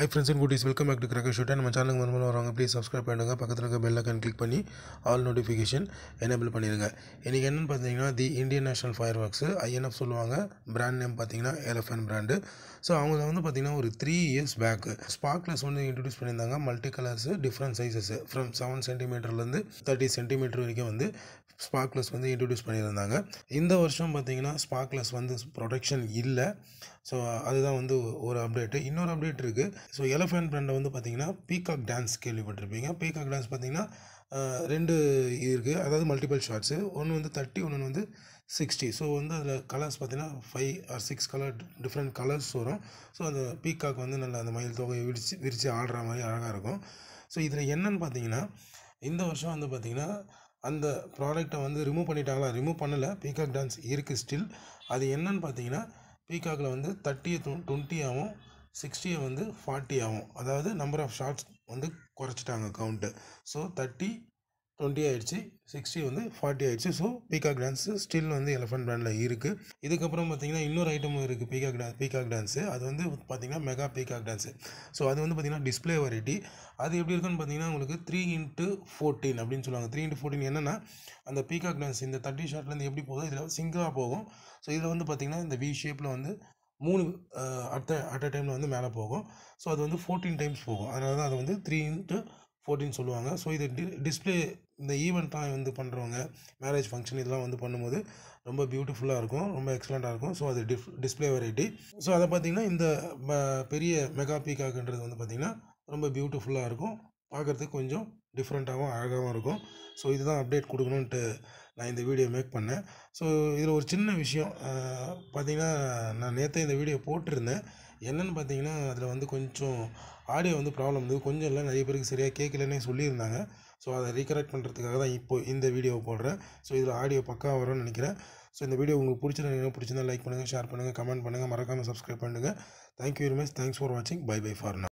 high friends and குட்டீஸ் welcome back to cracker shoot நம்ம சேனலுக்கு மறுபடியும் வரவங்க ப்ளீஸ் சப்ஸ்கிரைப் பண்ணுங்கள் பக்கத்தில் இருக்க பெல் ஐக்கன் கிளிக் பண்ணி ஆல் நோட்டிஃபிகேஷன் எனேபிள் பண்ணிடுங்க இன்றைக்கி என்னென்னு பார்த்தீங்கன்னா the Indian national fireworks INF சொல்லுவாங்க பிராண்ட் நேம் பார்த்தீங்கன்னா எலஃபன் பிராண்டு ஸோ அவங்க வந்து பார்த்தீங்கன்னா ஒரு த்ரீ இயர்ஸ் பேக் ஸ்பார்க்லஸ் வந்து இன்ட்ரடியூஸ் பண்ணியிருந்தாங்க multi colours different sizes from seven சென்டிமீட்டர்லேருந்து தேர்ட்டி சென்டிமீட்டர் வரைக்கும் வந்து ஸ்பார்க்லஸ் வந்து இன்ட்ரடியூஸ் பண்ணியிருந்தாங்க இந்த வருஷம் பார்த்தீங்கன்னா ஸ்பார்க்லஸ் வந்து ப்ரொடக்ஷன் இல்லை ஸோ அதுதான் வந்து ஒரு அப்டேட்டு இன்னொரு அப்டேட் இருக்குது ஸோ எலஃபென்ட் பிராண்டை வந்து பார்த்திங்கன்னா பீகாக் டான்ஸ் கேள்விப்பட்டிருப்பீங்க பீகாக் டான்ஸ் பார்த்தீங்கன்னா ரெண்டு இருக்குது அதாவது மல்டிபிள் ஷார்ட்ஸு ஒன்று வந்து தேர்ட்டி ஒன்று வந்து சிக்ஸ்டி ஸோ வந்து அதில் கலர்ஸ் பார்த்திங்கன்னா five or six colour different colours வரும் ஸோ அந்த பீகாக் வந்து நல்லா அந்த மயில் தொகையை விரித்து விரித்து ஆடுற மாதிரி அழகாக இருக்கும் ஸோ இதில் என்னென்னு பார்த்தீங்கன்னா இந்த வருஷம் வந்து பார்த்திங்கன்னா அந்த ப்ராடக்டை வந்து ரிமூவ் பண்ணிட்டாங்களா ரிமூவ் பண்ணலை பீகாக் டான்ஸ் இருக்குது ஸ்டில் அது என்னன்னு பார்த்தீங்கன்னா பீகாக்கில் வந்து தேர்ட்டியை டுவெண்ட்டியாகவும் சிக்ஸ்டியை வந்து ஃபார்ட்டி ஆகும் அதாவது நம்பர் ஆஃப் ஷார்ட்ஸ் வந்து குறைச்சிட்டாங்க கவுண்ட்டு ஸோ தேர்ட்டி டுவெண்ட்டி ஆயிடுச்சு சிக்ஸ்டி வந்து ஃபார்ட்டி ஆயிடுச்சு ஸோ பீகாக் டான்ஸு ஸ்டில் வந்து எலஃபண்ட் பிராண்டில் இருக்குது இதுக்கப்புறம் பார்த்திங்கன்னா இன்னொரு ஐட்டமும் இருக்குது பீகாக் டான்ஸ் பீகாக் டான்ஸு அது வந்து பார்த்திங்கன்னா மெகா பீகாக் டான்ஸு ஸோ அது வந்து பார்த்திங்கன்னா டிஸ்பிளே வெரைட்டி அது எப்படி இருக்குன்னு பார்த்திங்கன்னா உங்களுக்கு த்ரீ இன்ட்டு ஃபோர்டீன் அப்படின்னு சொல்லுவாங்க த்ரீ இன்ட்டு ஃபோர்டீன் என்னென்னா அந்த பீகாக் டான்ஸ் இந்த தேர்ட்டி ஷார்ட்லேருந்து எப்படி போகுதோ இதில் சிங்கிளாக போகும் ஸோ இதில் வந்து பார்த்திங்கன்னா இந்த வி ஷேப்பில் வந்து மூணு அட் அட் அ டைமில் வந்து மேலே போகும் ஸோ அது வந்து ஃபோர்டீன் டைம்ஸ் போகும் அதனால தான் அது வந்து த்ரீ இன்ட்டு ஃபோர்டின்னு சொல்லுவாங்க ஸோ இது டி டிஸ்பிளே இந்த ஈவெண்ட்லாம் வந்து பண்ணுறவங்க மேரேஜ் ஃபங்க்ஷன் இதெல்லாம் வந்து பண்ணும்போது ரொம்ப பியூட்டிஃபுல்லாக இருக்கும் ரொம்ப எக்ஸலண்ட்டாக இருக்கும் ஸோ அது டிஃப் டிஸ்பிளே வெரைட்டி ஸோ அதை பார்த்திங்கன்னா இந்த பெரிய மெகா பீகாக்குன்றது வந்து பார்த்திங்கன்னா ரொம்ப பியூட்டிஃபுல்லாக இருக்கும் பார்க்குறதுக்கு கொஞ்சம் டிஃப்ரெண்ட்டாகவும் அழகாகவும் இருக்கும் ஸோ இதுதான் அப்டேட் கொடுக்கணுன்ட்டு நான் இந்த வீடியோ மேக் பண்ணேன் ஸோ இதில் ஒரு சின்ன விஷயம் பார்த்திங்கன்னா நான் நேற்று இந்த வீடியோ போட்டிருந்தேன் என்னென்னு பார்த்தீங்கன்னா அதில் வந்து கொஞ்சம் ஆடியோ வந்து ப்ராப்ளம் இருந்தது கொஞ்சம் இல்லை நிறைய பேருக்கு சரியாக கேட்கலன்னே சொல்லியிருந்தாங்க ஸோ அதை ரீகரெக்ட் பண்ணுறதுக்காக தான் இப்போ இந்த வீடியோ போடுறேன் ஸோ இதில் ஆடியோ பக்காக வரும்னு நினைக்கிறேன் ஸோ இந்த வீடியோ உங்களுக்கு பிடிச்சிருந்தா பிடிச்சிருந்தா லைக் பண்ணுங்கள் ஷேர் பண்ணுங்கள் கமெண்ட் பண்ணுங்கள் மறக்காமல் சப்ஸ்கிரைப் பண்ணுங்கள் thank you very much thanks for வாட்சிங் பை பை ஃபார் நா